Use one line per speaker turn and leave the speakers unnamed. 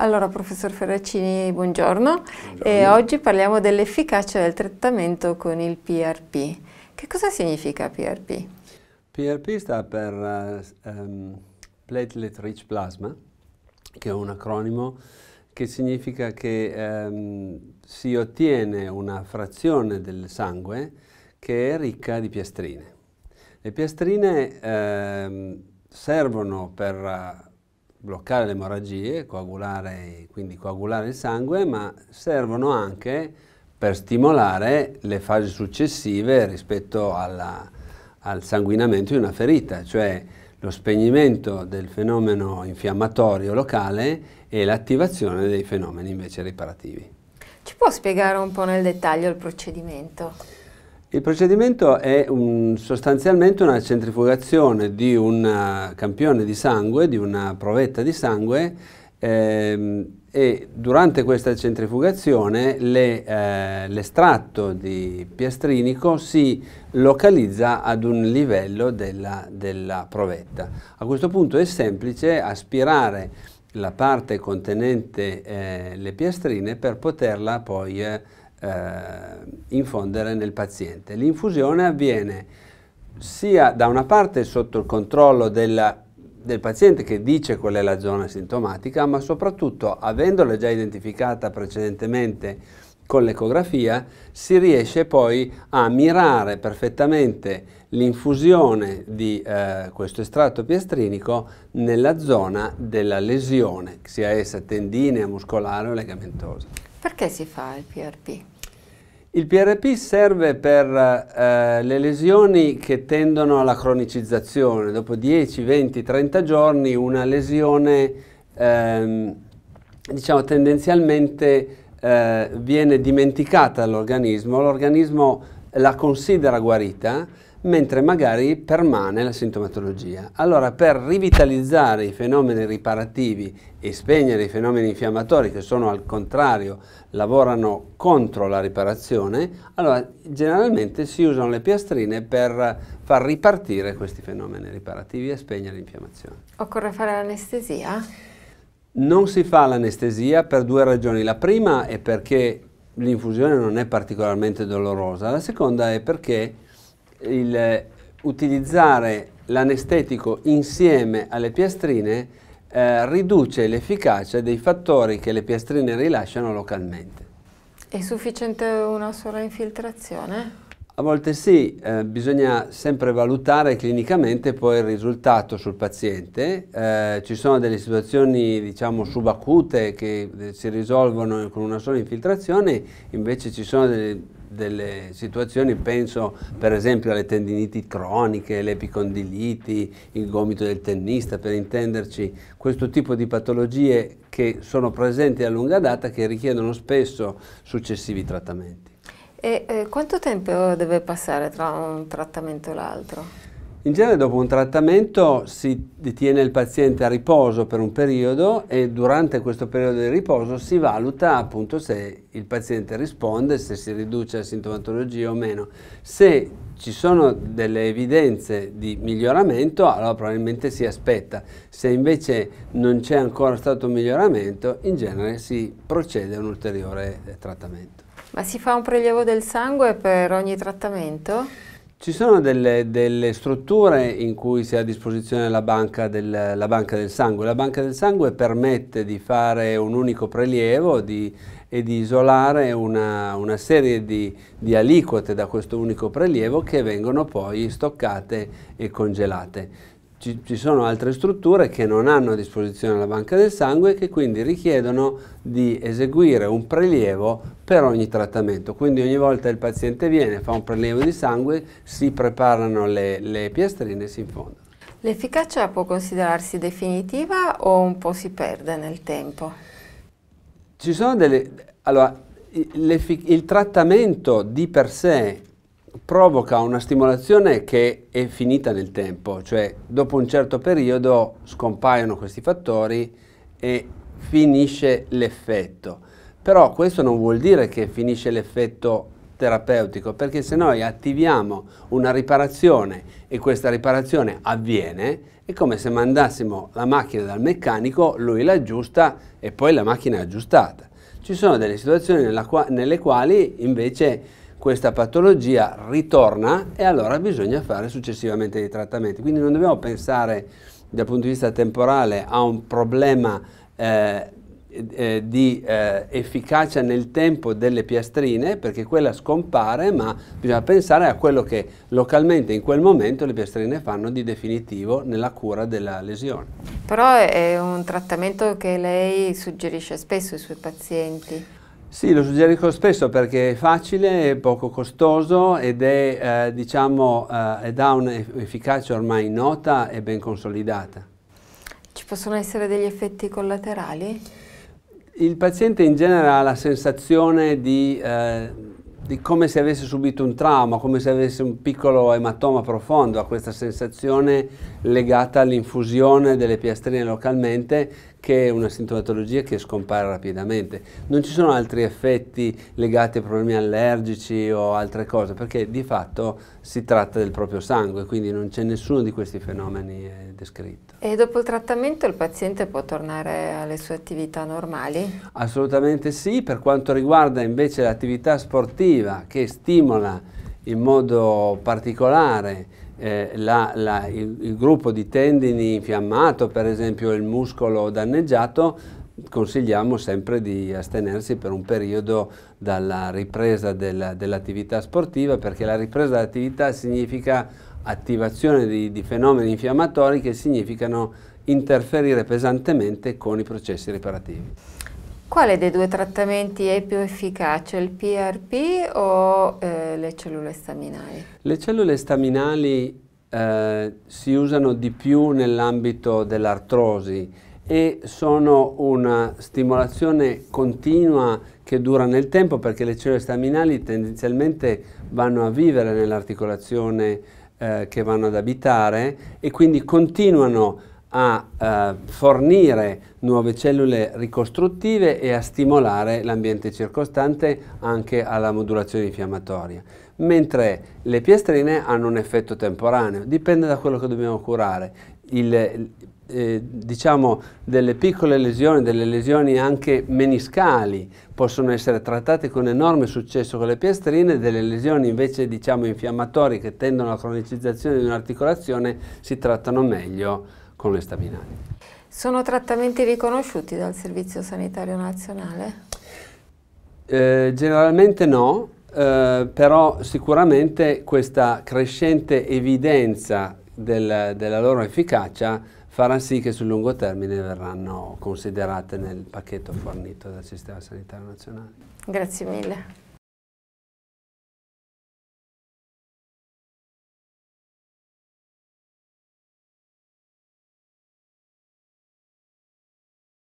Allora, professor Ferracini, buongiorno. buongiorno. oggi parliamo dell'efficacia del trattamento con il PRP. Che cosa significa PRP?
PRP sta per uh, um, Platelet Rich Plasma, che è un acronimo che significa che um, si ottiene una frazione del sangue che è ricca di piastrine. Le piastrine um, servono per bloccare le emorragie, coagulare, quindi coagulare il sangue, ma servono anche per stimolare le fasi successive rispetto alla, al sanguinamento di una ferita, cioè lo spegnimento del fenomeno infiammatorio locale e l'attivazione dei fenomeni invece riparativi.
Ci può spiegare un po' nel dettaglio il procedimento?
Il procedimento è un, sostanzialmente una centrifugazione di un eh, campione di sangue, di una provetta di sangue ehm, e durante questa centrifugazione l'estratto le, eh, di piastrinico si localizza ad un livello della, della provetta. A questo punto è semplice aspirare la parte contenente eh, le piastrine per poterla poi eh, eh, infondere nel paziente. L'infusione avviene sia da una parte sotto il controllo della del paziente che dice qual è la zona sintomatica, ma soprattutto avendola già identificata precedentemente con l'ecografia, si riesce poi a mirare perfettamente l'infusione di eh, questo estratto piastrinico nella zona della lesione, sia essa tendinea, muscolare o legamentosa.
Perché si fa il PRP?
Il PRP serve per eh, le lesioni che tendono alla cronicizzazione. Dopo 10, 20, 30 giorni una lesione ehm, diciamo tendenzialmente eh, viene dimenticata dall'organismo, l'organismo la considera guarita mentre magari permane la sintomatologia. Allora per rivitalizzare i fenomeni riparativi e spegnere i fenomeni infiammatori che sono al contrario, lavorano contro la riparazione, allora generalmente si usano le piastrine per far ripartire questi fenomeni riparativi e spegnere l'infiammazione.
Occorre fare l'anestesia?
Non si fa l'anestesia per due ragioni. La prima è perché l'infusione non è particolarmente dolorosa, la seconda è perché il, eh, utilizzare l'anestetico insieme alle piastrine eh, riduce l'efficacia dei fattori che le piastrine rilasciano localmente.
È sufficiente una sola infiltrazione?
A volte sì, eh, bisogna sempre valutare clinicamente poi il risultato sul paziente. Eh, ci sono delle situazioni diciamo, subacute che eh, si risolvono con una sola infiltrazione, invece ci sono delle delle situazioni, penso per esempio alle tendiniti croniche, l'epicondiliti, il gomito del tennista, per intenderci, questo tipo di patologie che sono presenti a lunga data che richiedono spesso successivi trattamenti.
E eh, quanto tempo deve passare tra un trattamento e l'altro?
In genere dopo un trattamento si detiene il paziente a riposo per un periodo e durante questo periodo di riposo si valuta appunto se il paziente risponde, se si riduce la sintomatologia o meno. Se ci sono delle evidenze di miglioramento, allora probabilmente si aspetta. Se invece non c'è ancora stato un miglioramento, in genere si procede a un ulteriore eh, trattamento.
Ma si fa un prelievo del sangue per ogni trattamento?
Ci sono delle, delle, strutture in cui si ha a disposizione la banca, del, la banca, del, sangue. La banca del sangue permette di fare un unico prelievo di, e di isolare una, una serie di, di, aliquote da questo unico prelievo che vengono poi stoccate e congelate ci, ci, sono altre strutture che non hanno a disposizione la banca del sangue e che quindi richiedono di eseguire un prelievo per ogni trattamento. Quindi ogni volta il paziente viene, fa un prelievo di sangue, si preparano le, le piastrine e si infondono.
L'efficacia può considerarsi definitiva o un po' si perde nel tempo?
Ci sono delle... Allora, il trattamento di per sé provoca una stimolazione che è finita nel tempo, cioè dopo un certo periodo scompaiono questi fattori e finisce l'effetto. Però questo non vuol dire che finisce l'effetto terapeutico, perché se noi attiviamo una riparazione e questa riparazione avviene, è come se mandassimo la macchina dal meccanico, lui l'aggiusta e poi la macchina è aggiustata. Ci sono delle situazioni nelle quali invece questa patologia ritorna e allora bisogna fare successivamente dei trattamenti. Quindi non dobbiamo pensare dal punto di vista temporale a un problema eh, eh, di eh, efficacia nel tempo delle piastrine perché quella scompare ma bisogna pensare a quello che localmente in quel momento le piastrine fanno di definitivo nella cura della lesione.
Però è un trattamento che lei suggerisce spesso ai suoi pazienti.
Sì, lo suggerisco spesso perché è facile, è poco costoso ed è, eh, diciamo, eh, ed ha un'efficacia ormai nota e ben consolidata.
Ci possono essere degli effetti collaterali?
Il paziente in genere ha la sensazione di, eh, di come se avesse subito un trauma, come se avesse un piccolo ematoma profondo, ha questa sensazione legata all'infusione delle piastrine localmente che è una sintomatologia che scompare rapidamente. Non ci sono altri effetti legati a problemi allergici o altre cose, perché di fatto si tratta del proprio sangue, quindi non c'è nessuno di questi fenomeni eh, descritto.
E dopo il trattamento il paziente può tornare alle sue attività normali?
Assolutamente sì, per quanto riguarda invece l'attività sportiva che stimola in modo particolare eh, la, la, il, il gruppo di tendini infiammato, per esempio il muscolo danneggiato, consigliamo sempre di astenersi per un periodo dalla ripresa del, dell'attività sportiva perché la ripresa dell'attività significa attivazione di, di, fenomeni infiammatori che significano interferire pesantemente con i processi riparativi.
Quale dei due trattamenti è più efficace, il PRP o eh, le cellule staminali?
Le cellule staminali eh, si usano di più nell'ambito dell'artrosi e sono una stimolazione continua che dura nel tempo perché le cellule staminali tendenzialmente vanno a vivere nell'articolazione eh, che vanno ad abitare e quindi continuano a a eh, fornire nuove cellule ricostruttive e a stimolare l'ambiente circostante anche alla modulazione infiammatoria, mentre le piastrine hanno un effetto temporaneo, dipende da quello che dobbiamo curare. Il, eh, diciamo delle piccole lesioni, delle lesioni anche meniscali possono essere trattate con enorme successo con le piastrine, delle lesioni invece diciamo infiammatorie che tendono alla cronicizzazione di un'articolazione si trattano meglio con le staminali.
Sono trattamenti riconosciuti dal Servizio Sanitario Nazionale?
Eh, generalmente no, eh, però sicuramente questa crescente evidenza del, della loro efficacia farà sì che sul lungo termine verranno considerate nel pacchetto fornito dal Sistema Sanitario Nazionale.
Grazie mille.